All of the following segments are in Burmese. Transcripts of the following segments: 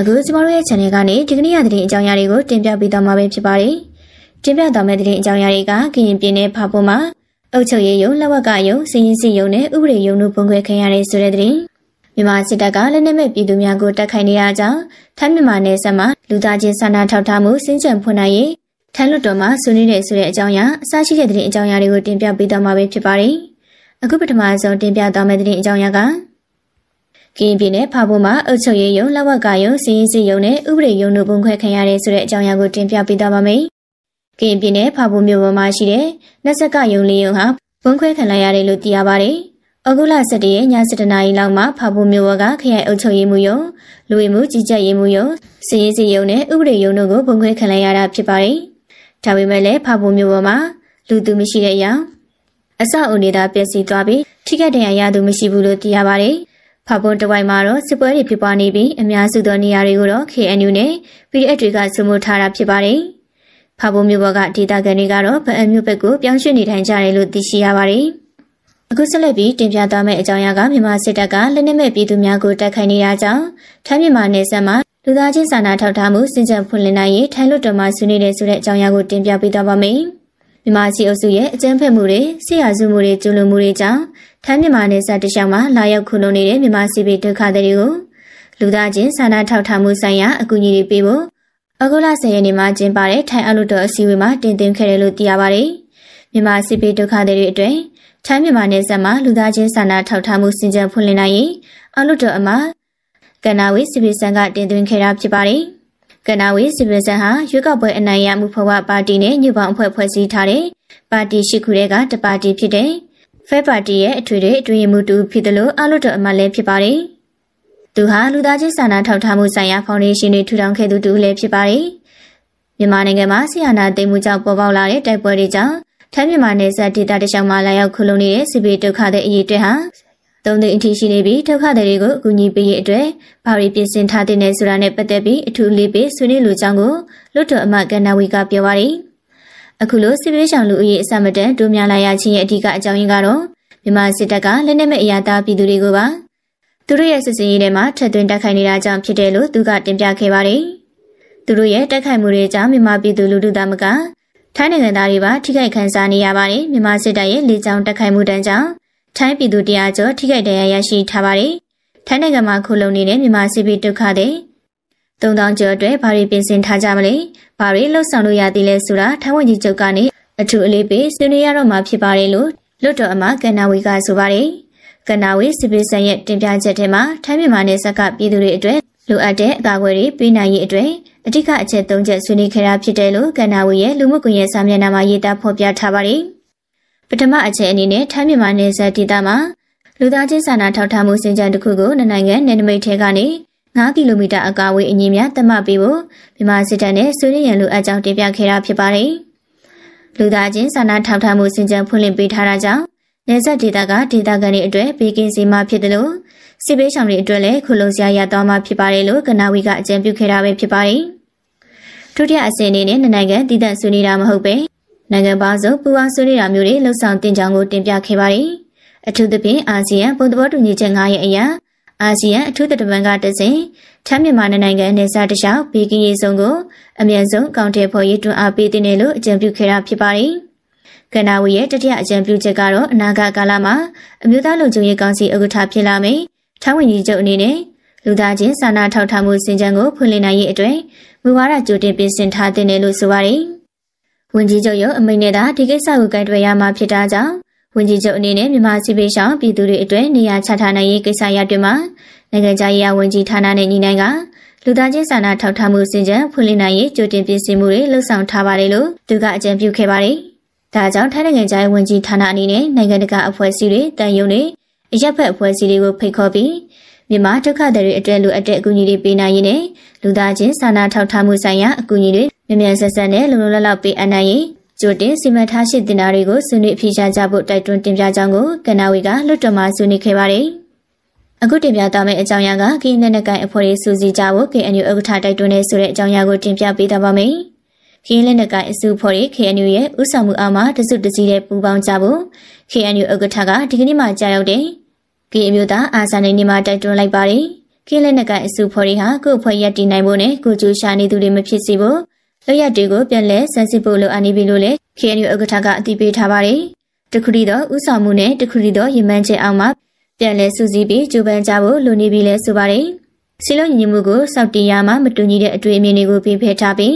အခုကျမတို့ရဲ့ channel ကနေဒီကနေ့ရသတင်းအကြောင်းအရာတွေကို တင်ပြပေးသွားမှာဖြစ်ပါတယ်။တင်ပြသွားမယ့်သတင်းအကြောင်းအရာတွေကကရင်ပြည်နယ်ဖာပွန်မှာအုပ်ချုပ်ရေးယုံလက်ဝက်ကယုံစီရင်စီယုံနဲ့ဥပဒေယုံတို့ပုံခွဲခံရတဲ့ဆိုတဲ့သတင်းမြန်မာစစ်တပ်ကလက်နက်မဲ့ပြည်သူများကိုတိုက်ခိုက်နေရကြောင်းထိုင်းမြန်မာနယ်စပ်မှာလူသားချင်းစာနာထောက်ထားမှုစဉ်ကျံဖွင့်နိုင်ရေးထိုင်းလွတ်တော်မှာဆွေးနွေးတဲ့ဆိုတဲ့အကြောင်းအရာအစရှိတဲ့သတင်းအကြောင်းအရာတွေကို တင်ပြပေးသွားမှာဖြစ်ပါတယ်။အခုပထမဆုံးတင်ပြသွားမယ့်သတင်းအကြောင်းအရာကကရင်ပြည်နယ်ဖာဘိုမှာအုပ်ချုပ်ရေးယုံလက်ဝက်ကယုံစီရင်စီယုံနဲ့ဥပဒေယုံတို့ပုံခွဲခံရတဲ့ဆိုတဲ့အကြောင်းအရာကိုတင်ပြပေးသွားပါမယ်။ကရင်ပြည်နယ်ဖာဘိုမြို့ပေါ်မှာရှိတဲ့နှက်ဆက်ကယုံလေးယုံဟာပုံခွဲခံလိုက်ရတယ်လို့သိရပါတယ်။ဩဂုတ်လ17ရက်ည7:00နာရီလောက်မှာဖာဘိုမြို့ပေါ်ကခရိုင်အုပ်ချုပ်ရေးမှူးယုံလူဝင်မှုကြီးကြပ်ရေးမှူးယုံစီရင်စီယုံနဲ့ဥပဒေယုံတို့ကိုပုံခွဲခံလိုက်ရတာဖြစ်ပါတယ်။ဒါပေမဲ့လည်းဖာဘိုမြို့ပေါ်မှာလူသူမရှိတဲ့အရာအဆောက်အဦတွေသာပျက်စီးသွားပြီးထိခိုက်ဒဏ်ရာရသူမရှိဘူးလို့သိရပါတယ်။ဖာပွန်တဝိုင်မှာတော့စစ်ပွဲတွေဖြစ်ပွားနေပြီးအများစုသောနေရာတွေကိုတော့ KNU နဲ့ PDF တွေကစုမှုထားတာဖြစ်ပါတယ်။ဖာပွန်မြို့ပေါ်ကဒေသခံတွေကတော့ဗအံမြို့ဘက်ကိုပြောင်းရွှေ့နေထိုင်ကြတယ်လို့သိရှိရပါတယ်။အခုဆက်လက်ပြီးတင်ပြသွားမယ့်အကြောင်းအရာကမြန်မာစစ်တပ်ကလက်နက်မဲ့ပြည်သူများကိုတိုက်ခိုက်နေတာကြောင့်ထိုင်းမြန်မာနယ်စပ်မှာလူသားချင်းစာနာထောက်ထားမှုစင်ကြံဖွင့်လှစ်နိုင်ရေးထိုင်းလွှတ်တော်မှဆွေးနွေးတယ်ဆိုတဲ့အကြောင်းအရာကိုတင်ပြပေးသွားပါမယ်။မြန်မာစီအုပ်စုရဲ့အကြမ်းဖက်မှုတွေဆရာစုမှုတွေကျူးလွန်မှုတွေကြောင့်ထိုင်းမြန်မာနယ်စပ်တခြားမှာလာရောက်ခုန်လုံနေတဲ့မြန်မာစီဗီဒုက္ခသည်တွေကိုလူသားချင်းစာနာထောက်ထားမှုဆိုင်ရာ အကူအညီတွေပေးဖို့အဂုလာ10ရက်နေ့မှာကျင်းပတဲ့ထိုင်းအလို့တော်အစည်းအဝေးမှာတင်သွင်းခဲ့တယ်လို့သိရပါတယ်။မြန်မာစစ်ပေးဒုက္ခသည်တွေအတွက်ထိုင်းမြန်မာနယ်စပ်မှာလူသားချင်းစာနာထောက်ထားမှုစင်ကြံဖွင့်လှစ်နိုင်ရေးအလို့တော်အမကနာဝေစစ်ပေးဆန်ကတင်သွင်းခဲ့တာဖြစ်ပါတယ်။ကနာဝေစီဗဇန်ဟာရွေးကောက်ပွဲအနိုင်ရမှုဖဝပါတီနဲ့ညပေါင်းအဖွဲ့ဖွဲ့စည်းထားတဲ့ပါတီရှိခုတွေကတပါတီဖြစ်တဲ့ဖဲပါတီရဲ့အထွေထွေအတွင်းမှုတူဖြစ်တယ်လို့အလို့တော်အမတ်လည်းဖြစ်ပါတယ်။သူဟာလူသားချင်းစာနာထောက်ထားမှုဆိုင်ရာဖောင်ဒေးရှင်းတွေထူထောင်ခဲ့သူတူလည်းဖြစ်ပါတယ်။မြန်မာနိုင်ငံမှာဆီယနာတိမ်မှုကြောင့်ပေါ်ပေါက်လာတဲ့တိုက်ပွဲတွေကြောင့်ထိုင်းမြန်မာနယ်စပ်ဒေသတခြားမှာလာရောက်ခုလုံနေတဲ့စစ်ဘေးဒုက္ခတဲ့အရေးတွေဟာသုံးသိန်းအထိရှိနေပြီးဒုက္ခသည်တွေကိုအကူအညီပေးရေးအတွက်ဘာတွေပြင်ဆင်ထားတဲ့ဆိုတာနဲ့ပတ်သက်ပြီးအထူးလေးပေးဆွေးနွေးလိုကြောင်းကိုလွတ်တော်အမကန္နာဝီကပြောပါရယ်အခုလိုစစ်ပေးဆောင်လူအရေးအစမတန်တိုးများလာရခြင်းရဲ့အဓိကအကြောင်းရင်းကတော့မြန်မာစစ်တပ်ကလက်နက်မဲ့အရာသားပြည်သူတွေကိုပါသူတို့ရဲ့စစ်စင်ရေးထဲမှာထပ်သွင်းတိုက်ခိုက်နေတာကြောင့်ဖြစ်တယ်လို့သူကတင်ပြခဲ့ပါတယ်။သူတို့ရဲ့တိုက်ခိုက်မှုတွေကြောင့်မြန်မာပြည်သူလူထုသားမကထိုင်းနိုင်ငံသားတွေပါထိခိုက်ခံစားနေရပါတယ်။မြန်မာစစ်တပ်ရဲ့လေကြောင်းတိုက်ခိုက်မှုတန်းကြောင့်ထိုင်းပြည်သူတရားကျော်ထိခိုက်ဒဏ်ရာရရှိထားပါတယ်။ထိုင်းနိုင်ငံမှာခုလုံနေတဲ့မြန်မာစစ်ပီးဒုက္ခသည်3000ကျော်အတွက်ဘာတွေပြင်ဆင်ထားကြမလဲ။ဘာတွေလှုပ်ဆောင်လို့ရသေးလဲဆိုတာထိုင်းဝန်ကြီးချုပ်ကနေအထူးအလေးပေးဆွေးနွေးရတော့မှာဖြစ်ပါတယ်လို့လွတ်တော်အမကန္နာဝေကဆိုပါတယ်။ကန္နာဝေစစ်ပီးဆန်ရဲ့တင်ပြချက်ထဲမှာထိုင်းမြန်မာနယ်စပ်ကပြည်သူတွေအတွက်လိုအပ်တဲ့အကာအကွယ်တွေပေးနိုင်ရေးအတွက်အထူးအချက်၃ချက်ဆွေးနွေးခဲ့တာဖြစ်တယ်လို့ကန္နာဝေရဲ့လူမှုကွန်ရက်စာမျက်နှာမှာရေးသားဖော်ပြထားပါတယ်။ပထမအချက်အနေနဲ့ထိုင်းမြန်မာနယ်စပ်ဒေသမှာလူသားချင်းစာနာထောက်ထားမှုစင်ကြံတစ်ခုကိုနိုင်ငံနယ်နိမိတ်ထဲကနေ9ကီလိုမီတာအကာအဝေးအငြင်းများသတ်မှတ်ပေးဖို့မြန်မာစစ်တပ်နဲ့ဆွေးနွေးရန်လိုအပ်ကြောင်းတင်ပြခဲ့တာဖြစ်ပါတယ်။လူသားချင်းစာနာထောက်ထားမှုစင်ကြံဖွင့်လှစ်ပေးထားတာကြောင့်နယ်စပ်ဒေသကဒေသခံတွေအတွက်ဘေးကင်းစေမှာဖြစ်တယ်လို့စစ်ပေးဆောင်တွေအတွက်လည်းခုလုံစရာရသွားမှာဖြစ်ပါတယ်လို့ကနာဝီကအကြံပြုခဲ့တာပဲဖြစ်ပါတယ်။ဒုတိယအဆင့်အနေနဲ့နိုင်ငံတည်တံ့ဆွေးနွေးတာမဟုတ်ပဲနိုင်ငံပါစုံပူးပေါင်းဆွေးနွေးတာမျိုးတွေလှုပ်ဆောင်တင်ကြောင်းကို တင်ပြခဲ့ပါတယ်။အထူးသဖြင့်အာဆီယံပုံသဘောတူညီချက်၅ရဲ့အရာအာဆီယံအထူးသတမန်ကတစဉ်ထမ်းမြန်မာနိုင်ငံနယ်စပ်တခြားဘေကင်းရေးစုံကိုအမြန်ဆုံးကောင်တယ်ဖော်ရေးတွန်းအားပေးတင်တယ်လို့အကြံပြုခဲ့တာဖြစ်ပါတယ်။ကနာဝီရဲ့တတိယအကြံပြုချက်ကတော့အနာဂတ်ကာလမှာအမျိုးသားလုံခြုံရေးကောင်စီဥက္ကဋ္ဌဖြစ်လာမယ်။ထိုင်းဝန်ကြီးချုပ်အနေနဲ့လူသားချင်းစာနာထောက်ထားမှုစင်ကြံကိုဖွင့်လှစ်နိုင်ရေးအတွက်မူဝါဒကြိုတင်ပြင်ဆင်ထားတဲ့လို့ဆိုပါတယ်။ဝန်ကြီးချုပ်ရုံးအမိန့်နဲ့သာဒီကိစ္စကိုကန့်တွယ်ရမှာဖြစ်တာကြောင့်ဝန်ကြီးချုပ်အနေနဲ့မြန်မာစစ်ပေးဆောင်ပြည်သူတွေအတွက်နေရာချထားနိုင်ရေးကိစ္စရပ်တွေမှာနိုင်ငံခြားရေးဝန်ကြီးဌာနနဲ့ညီနိုင်ကလူသားချင်းစာနာထောက်ထားမှုစင်ကြံဖွင့်လှစ်နိုင်ရေးကြိုတင်ပြင်ဆင်မှုတွေလှုပ်ဆောင်ထားပါတယ်လို့သူကအကြံပြုခဲ့ပါတယ်။ဒါကြောင့်ထိုင်းနိုင်ငံခြားရေးဝန်ကြီးဌာနအနေနဲ့နိုင်ငံတကာအဖွဲ့အစည်းတွေတန်ယုံတွေအရက်ဖက်အဖွဲ့အစည်းတွေကိုဖိတ်ခေါ်ပြီးမြန်မာဒုက္ခသည်တွေအတွက်လိုအပ်တဲ့အကူအညီတွေပေးနိုင်ရေးနဲ့လူသားချင်းစာနာထောက်ထားမှုဆိုင်ရာအကူအညီတွေမြ мян ဆန်ဆန်နဲ့လုံလုံလောက်လောက်ပေးအပ်နိုင်ရင်ကြိုတင်စီမံထားရှိတင်ဒါတွေကိုဆွေးနွေးအပြေရှားကြဖို့တိုက်တွန်းတင်ပြကြောင်းကိုကနာဝီကလွှတ်တော်မှဆွေးနွေးခဲ့ပါတယ်။အခုတင်ပြသွားမယ့်အကြောင်းအရာကကင်းနဲ့နကိုင်အဖွဲ့ရေးစူးစီးကြဖို့ KNU ဥက္ကဋ္ဌတိုက်တွန်းနေဆိုတဲ့အကြောင်းအရာကိုတင်ပြပေးသွားပါမယ်။ကင်းလက်နကိုင်အစုအဖွဲ့ရေး KNU ရဲ့ဥဆောင်မှုအားမှာတစုတစည်းနဲ့ပူးပေါင်းကြဖို့ KNU ဥက္ကဋ္ဌကဒီကနေ့မှကြာရောက်တဲ့ကင်းအမျိုးသားအာဇာနည်နေ့မှာတိုက်တွန်းလိုက်ပါတယ်။ကင်းလက်နကိုင်အစုအဖွဲ့ရေးဟာကိုယ်အဖွဲ့ရည်တည်နိုင်ဖို့နဲ့ကိုကျူးရှာနေသူတွေမဖြစ်စေဖို့လောက်ရတွေကိုပြန်လည်ဆန်းစစ်ဖို့လိုအပ်နေပြီလို့လည်း KNU ဥက္ကဋ္ဌကအတည်ပြုထားပါတယ်။တခုရီသောဥဆောင်မှုနဲ့တခုရီသောရမန်းချက်အောင်မှာပြန်လည်စူးစီးပြီးကြိုးပမ်းကြဖို့လိုနေပြီလဲဆိုပါတယ်။စီလုံးညီမှုကိုစောက်တင်ရမှာမတူညီတဲ့အတွေ့အမြင်တွေကိုပြဖဲထားပြီး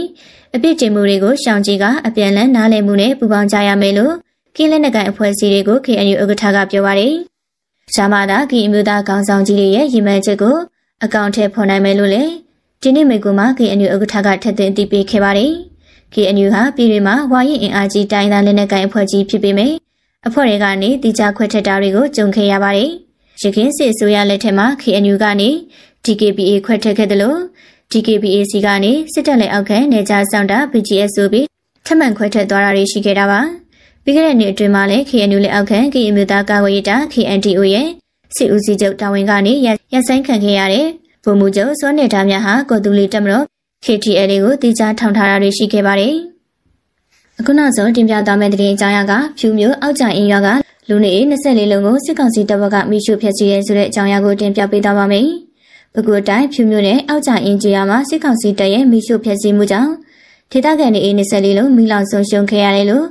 အပြစ်ကျင်မှုတွေကိုရှောင်ကြီးကအပြန်လန်းနားလည်မှုနဲ့ပူးပေါင်းကြရမယ်လို့ကင်းလက်နက်ကိုင်အဖွဲ့အစည်းတွေကို KNU ဥက္ကဋ္ဌကပြောပါတယ်။ဂျာမာတာကီအမျိုးသားခေါင်းဆောင်ကြီးတွေရဲ့ရည်မှန်းချက်ကိုအကောင့်ထဲဖော်နိုင်မယ်လို့လည်းဒီနေ့မိကူမှာ KNU ဥက္ကဋ္ဌကထပ်သွင်းအသိပေးခဲ့ပါတယ်။ KNU ဟာပြည်တွင်းမှာဝါရင်အင်အားကြီးတိုင်းသားလက်နက်ကိုင်အဖွဲ့ကြီးဖြစ်ပေမဲ့အဖွဲ့တွေကနေတရားခွဲထက်တာတွေကိုကြုံခဲ့ရပါတယ်။ရခိုင်စစ်အစိုးရလက်ထက်မှာ KNU ကနေ DKBA ခွဲထက်ခဲ့တယ်လို့ DKBAC ကနေစစ်တပ်လက်အောက်ခံနေကြဆောင်တာ BGS ဆိုပြီးထမှန်ခွဲထက်သွားတာတွေရှိခဲ့တာပါ။ပြီးခဲ့တဲ့နှစ်အတွင်းမှာလည်း KNU လက်အောက်ခံ KNU သားကာကွယ်ရေးတပ် KNDO ရဲ့စစ်ဦးစီးချုပ်တာဝန်ကနေရပ်ဆိုင်းခံခဲ့ရတဲ့ဗိုလ်မှူးချုပ်စောနေသားများဟာကိုတူလီတက်မတော် KTL တွေကိုတိကျထောင်ထားတာတွေရှိခဲ့ပါတယ်။အခုနောက်ဆုံးတင်ပြသွားမယ့်သတင်းအကြောင်းအရာကဖြူမျိုးအောက်ကြအင်းရွာကလူနေ24လုံးကိုစစ်ကောင်စီတပ်ဖွဲ့ကမိရှုဖျက်ဆီးရဲဆိုတဲ့အကြောင်းအရာကိုတင်ပြပေးသွားပါမယ်။ပဲခူးတိုင်းဖြူမျိုးနဲ့အောက်ကြအင်းကြီးရွာမှာစစ်ကောင်စီတပ်ရဲ့မိရှုဖျက်ဆီးမှုကြောင့်ဒေသခံတွေ24လုံးမိလောင်ဆုံးရှုံးခဲ့ရတယ်လို့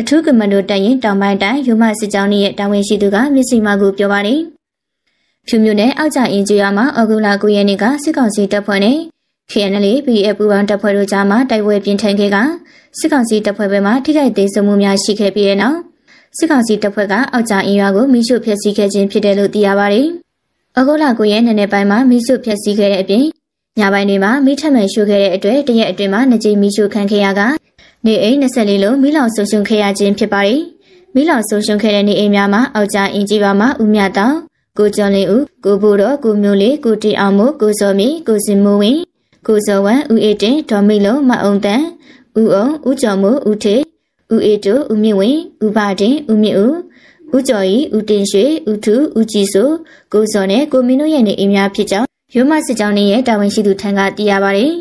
အထူးကမန်ဒိုတပ်ရင် တောင်ပိုင်းတိုင်းရုံမစစ်ကြောင်းရဲ့တာဝန်ရှိသူကမြစီမာကိုပြောပါတယ်။ဖြူမြို့နယ်အောက်ကြအင်ကျွာမှာအော်ဂူလာ9ရက်နေ့ကစစ်ကောင်စီတပ်ဖွဲ့နဲ့ KNL PDF ပူးပေါင်းတပ်ဖွဲ့တို့ကြားမှာတိုက်ပွဲပြင်းထန်ခဲ့ကစစ်ကောင်စီတပ်ဖွဲ့ဘက်မှထိခိုက်ဒေဆုံးမှုများရှိခဲ့ပြီးတဲ့နောက်စစ်ကောင်စီတပ်ဖွဲ့ကအောက်ကြအင်ရွာကို မိရှုဖျက်ဆီးခဲ့ခြင်းဖြစ်တယ်လို့သိရပါတယ်။အော်ဂူလာ9ရက်နေ့နဲ့ပိုင်းမှာမိရှုဖျက်ဆီးခဲ့တဲ့အပြင်ညပိုင်းတွေမှာမိထက်မှန်ရှုခဲ့တဲ့အတွက်တရက်အတွင်းမှာနှစ်ကြိမ်မိရှုခံခဲ့ရကနေအိမ်24လုံးမိလောင်ဆုံးရှုံးခဲ့ရခြင်းဖြစ်ပါတယ်။မိလောင်ဆုံးရှုံးခဲ့တဲ့နေအိမ်များမှာအောက်ကြအင်ကြီးပါမှာဥမြတောင်ကိုကျော်လင်းဦးကိုဘိုးတော်ကိုမျိုးလေးကိုတီအောင်မို့ကိုစောမီကိုစင်မိုးဝင်းကိုစောဝမ်ဦးအေတင်ဒေါ်မိလုံးမအောင်တန်ဦးအောင်ဦးကျော်မို့ဦးထေဦးအေတိုဦးမြင့်ဝင်းဦးပါတင်ဦးမြင့်ဦးဦးကျော်ဤဦးတင်ရွှေဦးထုဦးကြည်စိုးကိုစောနဲ့ကိုမင်းတို့ရဲ့နေအိမ်များဖြစ်ကြောင်းရုံးမစစ်ကြောင်းရဲ့တာဝန်ရှိသူထံကသိရပါတယ်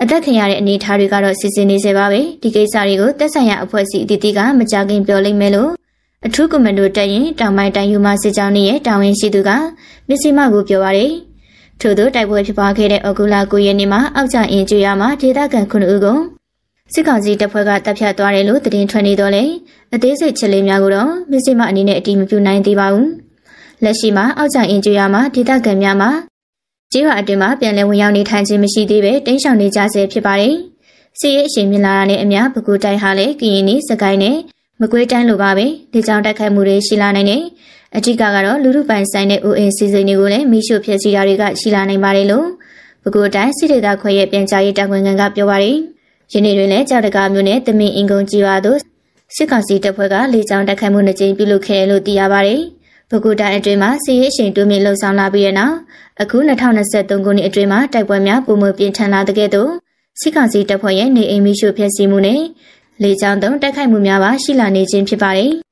အသက်ခံရတဲ့အနေအထားတွေကတော့စစ်စစ်နေစေပါပဲဒီကိစ္စတွေကိုတက်ဆိုင်ရာအဖွဲ့အစည်းအသီးသီးကမကြခင်ပြောလိမ့်မယ်လို့အထူးကွန်မန်ဒိုတပ်ရင်တောင်ပိုင်းတိုင်းယူမစစ်ကြောင်းရဲ့တာဝန်ရှိသူကမစ္စည်းမကိုပြောပါရယ်ထို့သောတိုက်ပွဲဖြစ်ပွားခဲ့တဲ့ဩဂုလာ9ရက်နေ့မှာ အောက်ချအင်ကျွော်မှာဒေသခံ9ဦးကိုစစ်ကောင်စီတပ်ဖွဲ့ကတပ်ဖြတ်သွားတယ်လို့သတင်းထွက်နေတော့လေအသေးစိတ်ချက်လေးများကိုတော့မစ္စည်းမအနေနဲ့အတိမပြုနိုင်သေးပါဘူးလက်ရှိမှာ အောက်ချအင်ကျွော်မှာဒေသခံများမှာကျေးရွာအတွင်းမှာပြန်လည်ဝင်ရောက်နေထိုင်ခြင်းမရှိသေးပဲတိမ်းရှောင်နေကြဆဲဖြစ်ပါတယ်စီရဲ့အရှိန်မြင်လာတာနဲ့အများဘကူတိုင်ဟာလည်းကရင်နီစကိုင်းနဲ့မကွေးတိုင်းလိုပါပဲလေကြောင်းတိုက်ခိုက်မှုတွေရှိလာနိုင်တယ်အထူးကတော့လူလူပိုင်ဆိုင်တဲ့အိုအိမ်စီစဉ်တွေကိုလည်းမိရှုဖျက်ဆီးတာတွေကရှိလာနိုင်ပါတယ်လို့ပဲခူးတိုင်းစစ်ဒေသခွဲရဲ့ပြန်ကြားရေးတာဝန်ခံကပြောပါတယ်ယနေ့တွင်လည်းကြောက်တကာမျိုးနဲ့တမင်အင်ကုံကြီးပါတို့စစ်ကောင်စီတပ်ဖွဲ့ကလေကြောင်းတိုက်ခိုက်မှုနှစ်ကြိမ်ပြုလုပ်ခဲ့တယ်လို့သိရပါတယ်ပဲခူးတိုင်းအတွင်းမှာစစ်ရေးအရှိန်တိုးမြင့်လှုံ့ဆော်လာပြီးတဲ့နောက်အခု2023ခုနှစ်အတွင်းမှာတိုက်ပွဲများပုံမှန်ပြင်းထန်လာတဲ့ကဲ့သို့စစ်ကောင်စီတပ်ဖွဲ့ရဲ့နေအိမ်မိရှုဖျက်ဆီးမှုနဲ့လေကြောင်းသုံးတိုက်ခိုက်မှုများပါရှိလာနေခြင်းဖြစ်ပါတယ်။